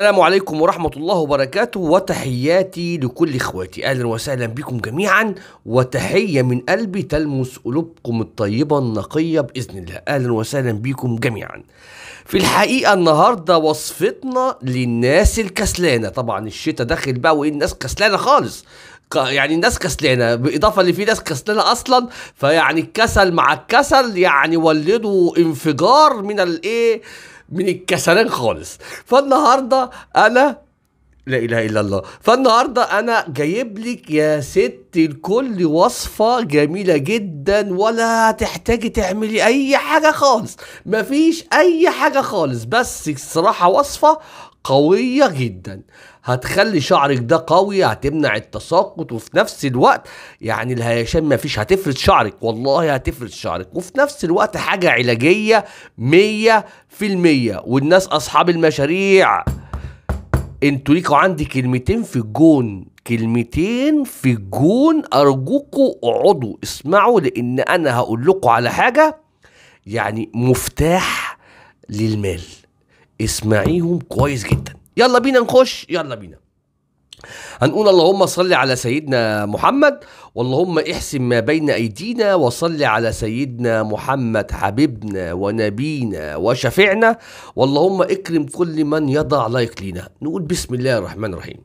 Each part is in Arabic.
السلام عليكم ورحمة الله وبركاته وتحياتي لكل إخواتي أهلا وسهلا بكم جميعا وتحية من قلبي تلمس قلوبكم الطيبة النقية بإذن الله أهلا وسهلا بكم جميعا في الحقيقة النهاردة وصفتنا للناس الكسلانة طبعا الشتاء داخل بقى وإيه الناس كسلانة خالص يعني الناس كسلانه بالاضافه اللي في ناس كسلانه اصلا فيعني الكسل مع الكسل يعني ولدوا انفجار من الايه من الكسلان خالص فالنهارده انا لا اله الا الله فالنهارده انا جايب لك يا ست الكل وصفه جميله جدا ولا تحتاجي تعملي اي حاجه خالص مفيش اي حاجه خالص بس الصراحه وصفه قوية جدا هتخلي شعرك ده قوي هتمنع التساقط وفي نفس الوقت يعني الهيشان فيش هتفرد شعرك والله هتفرد شعرك وفي نفس الوقت حاجة علاجية مية في المية والناس أصحاب المشاريع انتوا ليكوا عندي كلمتين في الجون كلمتين في الجون أرجوكوا اقعدوا اسمعوا لأن أنا هقول لكم على حاجة يعني مفتاح للمال اسمعيهم كويس جدا يلا بينا نخش يلا بينا هنقول اللهم صل على سيدنا محمد واللهم احسن ما بين ايدينا وصل على سيدنا محمد حبيبنا ونبينا وشفيعنا واللهم اكرم كل من يضع لايك لينا نقول بسم الله الرحمن الرحيم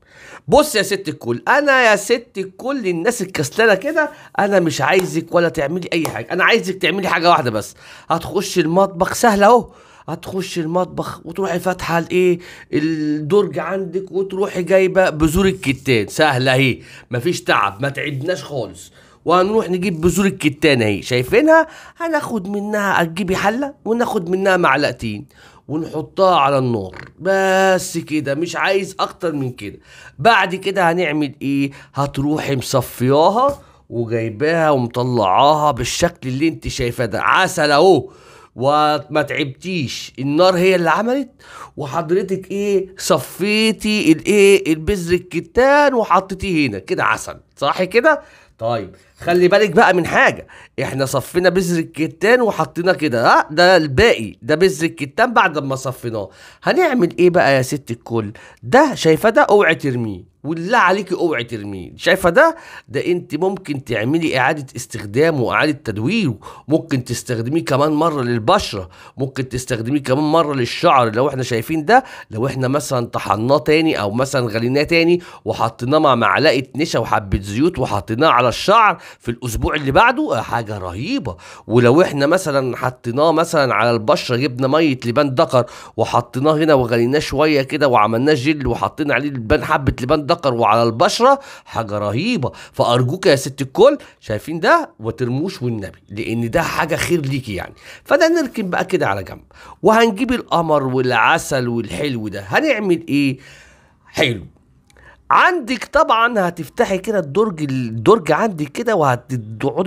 بص يا ست الكل انا يا ست الكل الناس الكسلانه كده انا مش عايزك ولا تعملي اي حاجه انا عايزك تعملي حاجه واحده بس هتخش المطبخ سهله اهو هتخش المطبخ وتروحي فاتحه الايه الدرج عندك وتروحي جايبه بذور الكتان سهله اهي مفيش تعب ما تعبناش خالص وهنروح نجيب بذور الكتان اهي شايفينها هناخد منها هتجيبي حله وناخد منها معلقتين ونحطها على النار بس كده مش عايز اكتر من كده بعد كده هنعمل ايه هتروحي مصفياها وجايباها ومطلعاها بالشكل اللي انت شايفاه ده عسل اهو وما تعبتيش النار هي اللي عملت وحضرتك ايه صفيتي الايه البذر الكتان وحطيتيه هنا كده عسل صح كده طيب خلي بالك بقى من حاجه احنا صفينا بذر الكتان وحطينا كده ها آه، ده الباقي ده بذر الكتان بعد ما صفيناه هنعمل ايه بقى يا ست الكل ده شايفه ده اوعي ترميه والله عليك اوعي ترميه شايفه ده ده انت ممكن تعملي اعاده استخدام واعاده تدوير ممكن تستخدميه كمان مره للبشره ممكن تستخدميه كمان مره للشعر لو احنا شايفين ده لو احنا مثلا طحناه تاني او مثلا غليناه تاني وحطيناه مع معلقه نشا وحبه زيوت وحطيناه على الشعر في الاسبوع اللي بعده آه، حاجه رهيبه ولو احنا مثلا حطيناه مثلا على البشره جبنا ميه لبان دكر وحطيناه هنا وغليناه شويه كده وعملناه جل وحطينا عليه لبان حبه لبان الذكر وعلى البشرة حاجة رهيبة فأرجوك يا ست الكل شايفين ده وترموش والنبي لأن ده حاجة خير ليكي يعني فده نركن بقى كده على جنب وهنجيب القمر والعسل والحلو ده هنعمل إيه حلو عندك طبعا هتفتحي كده الدرج الدرج عندك كده وهتقعدي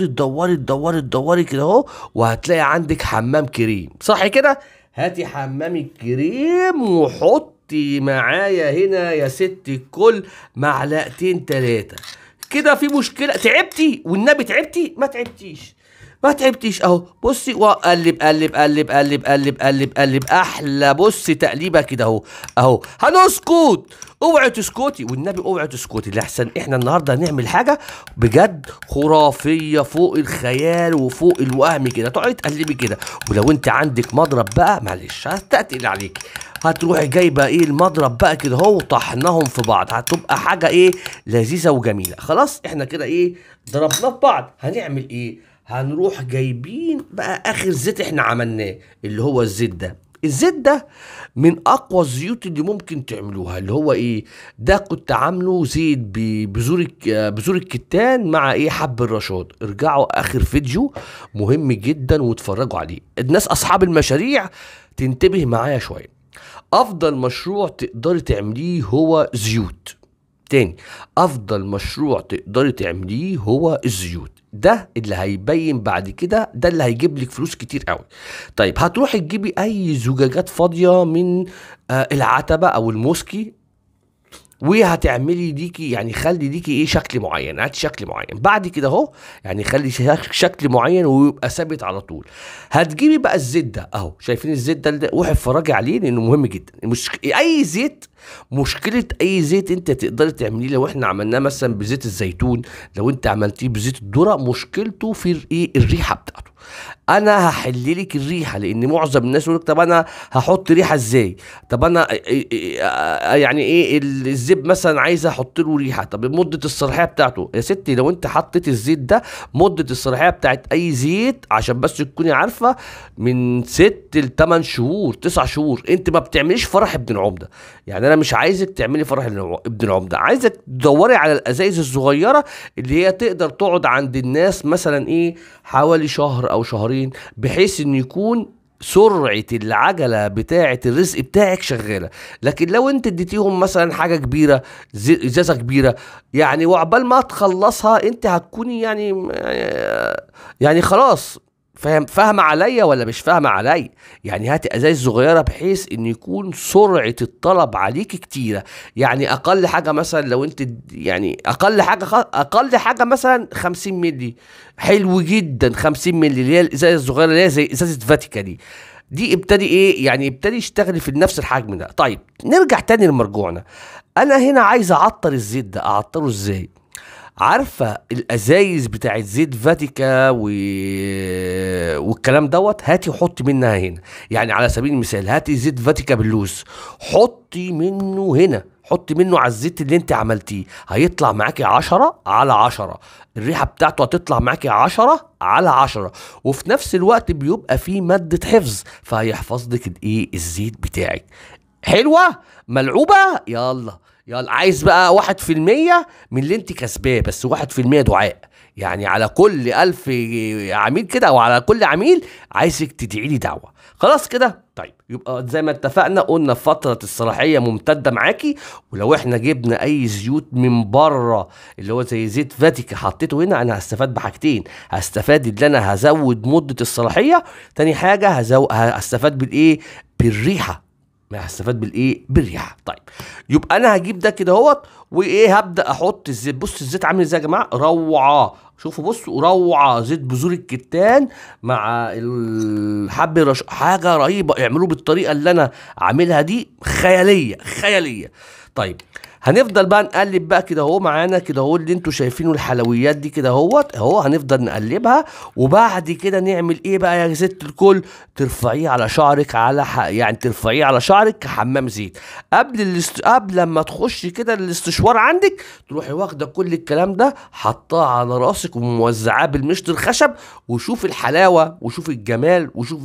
تدوري تدوري تدوري كده اهو وهتلاقي عندك حمام كريم صح كده هاتي حمام الكريم وحط حطي معايا هنا يا ست الكل معلقتين تلاتة كده في مشكلة تعبتي والنبي تعبتي ما تعبتيش ما تعبتيش اهو بصي وقلب قلب قلب قلب قلب قلب قلب احلى بصي تقليبه كده اهو اهو هنسكت اوعي تسكتي والنبي اوعي تسكتي لاحسن احنا النهارده هنعمل حاجه بجد خرافيه فوق الخيال وفوق الوهم كده تقعدي تقلبي كده ولو انت عندك مضرب بقى معلش هتقل عليك هتروحي جايبه ايه المضرب بقى كده اهو طحناهم في بعض هتبقى حاجه ايه لذيذه وجميله خلاص احنا كده ايه ضربناه في بعض هنعمل ايه هنروح جايبين بقى اخر زيت احنا عملناه اللي هو الزيت ده الزيت ده من اقوى الزيوت اللي ممكن تعملوها اللي هو ايه ده كنت عامله زيت بذور بذور الكتان مع ايه حب الرشاد ارجعوا اخر فيديو مهم جدا واتفرجوا عليه الناس اصحاب المشاريع تنتبه معايا شويه افضل مشروع تقدري تعمليه هو زيوت تاني افضل مشروع تقدري تعمليه هو الزيوت ده اللي هيبين بعد كده ده اللي هيجيب لك فلوس كتير قوي طيب هتروحي تجيبي اي زجاجات فاضيه من آه العتبه او الموسكي وهتعملي ليكي يعني خلي ليكي ايه شكل معين هاتي شكل معين بعد كده اهو يعني خلي شكل معين ويبقى ثابت على طول هتجيبي بقى الزيت ده اهو شايفين الزيت ده روحي اتفرجي عليه لانه مهم جدا مشك... اي زيت مشكله اي زيت انت تقدري تعمليه لو احنا عملناه مثلا بزيت الزيتون لو انت عملتيه بزيت الذره مشكلته في الايه الريحه بتاعته انا هحل لك الريحه لان معظم الناس يقول طب انا هحط ريحه ازاي طب انا يعني ايه الزب مثلا عايز احط له ريحه طب مده الصلاحيه بتاعته يا ستي لو انت حطيت الزيت ده مده الصلاحيه بتاعت اي زيت عشان بس تكوني عارفه من ست ل 8 شهور 9 شهور انت ما بتعمليش فرح ابن العمده يعني انا مش عايزك تعملي فرح ابن العمده عايزك تدوري على الازايز الصغيره اللي هي تقدر تقعد عند الناس مثلا ايه حوالي شهر او شهرين بحيث ان يكون سرعه العجله بتاعه الرزق بتاعك شغاله لكن لو انت اديتيهم مثلا حاجه كبيره ازازه كبيره يعني وعبال ما تخلصها انت هتكوني يعني يعني خلاص فاهم فاهمه عليا ولا مش فاهمه عليا يعني هاتي ازايز صغيره بحيث ان يكون سرعه الطلب عليك كتيره يعني اقل حاجه مثلا لو انت يعني اقل حاجه اقل حاجه مثلا 50 مللي حلو جدا 50 مللي اللي هي الازايز الصغيره اللي هي زي ازازه فاتيكا دي دي ابتدي ايه يعني ابتدي يشتغل في نفس الحجم ده طيب نرجع تاني لمرجوعنا انا هنا عايز أعطر الزيت ده أعطره ازاي عارفه الازايز بتاعت زيت فاتيكا و... والكلام دوت هاتي وحطي منها هنا يعني على سبيل المثال هاتي زيت فاتيكا باللوز حطي منه هنا حطي منه على الزيت اللي انت عملتيه هيطلع معاكي عشرة على عشرة الريحة بتاعته هتطلع معاكي عشرة على عشرة وفي نفس الوقت بيبقى فيه مادة حفظ فهيحفظ لك الايه الزيت بتاعك حلوه ملعوبه يلا يلا عايز بقى 1% من اللي انت كسباه بس 1% دعاء يعني على كل ألف عميل كده او على كل عميل عايزك تدعي لي دعوه خلاص كده طيب يبقى زي ما اتفقنا قلنا فتره الصلاحيه ممتده معاكي ولو احنا جبنا اي زيوت من بره اللي هو زي زيت فاتيكا حطيته هنا انا هستفاد بحاجتين هستفاد ان انا هزود مده الصلاحيه تاني حاجه هزو... هستفاد بالايه بالريحه ما هستفاد بالايه بالريحه طيب يبقى انا هجيب ده كده اهوت وايه هبدا احط الزيت بص الزيت عامل ازاي يا جماعه روعه شوفوا بصوا روعه زيت بذور الكتان مع الحب رش... حاجه رهيبه اعملوه بالطريقه اللي انا عاملها دي خياليه خياليه طيب هنفضل بقى نقلب بقى كده اهو معانا كده اهو اللي انتوا شايفينه الحلويات دي كده اهوت اهو هنفضل نقلبها وبعد كده نعمل ايه بقى يا ست الكل ترفعيه على شعرك على يعني ترفعيه على شعرك كحمام زيت قبل الاست... قبل لما تخش كده الاستشوار عندك تروحي واخده كل الكلام ده حطاه على راسك وموزعاه بالمشط الخشب وشوف الحلاوه وشوف الجمال وشوف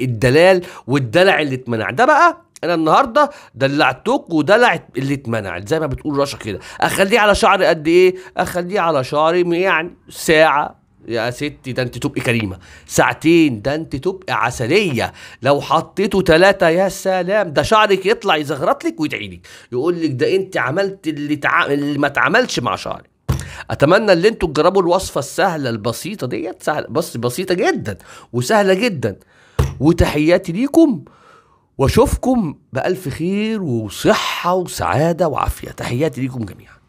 الدلال والدلع اللي اتمنع ده بقى انا النهارده دلعتك ودلعت اللي اتمنعت زي ما بتقول رشا كده اخليه على شعري قد ايه اخليه على شعري يعني ساعه يا ستي ده انت تبقي كريمه ساعتين ده انت تبقي عسليه لو حطيته ثلاثه يا سلام ده شعرك يطلع يزغرط لك ويدعي لك يقول لك ده انت عملت اللي, تع... اللي ما اتعملش مع شعري اتمنى ان انتوا تجربوا الوصفه السهله البسيطه ديت سهله بس بسيطه جدا وسهله جدا وتحياتي ليكم واشوفكم بالف خير وصحه وسعاده وعافيه تحياتي ليكم جميعا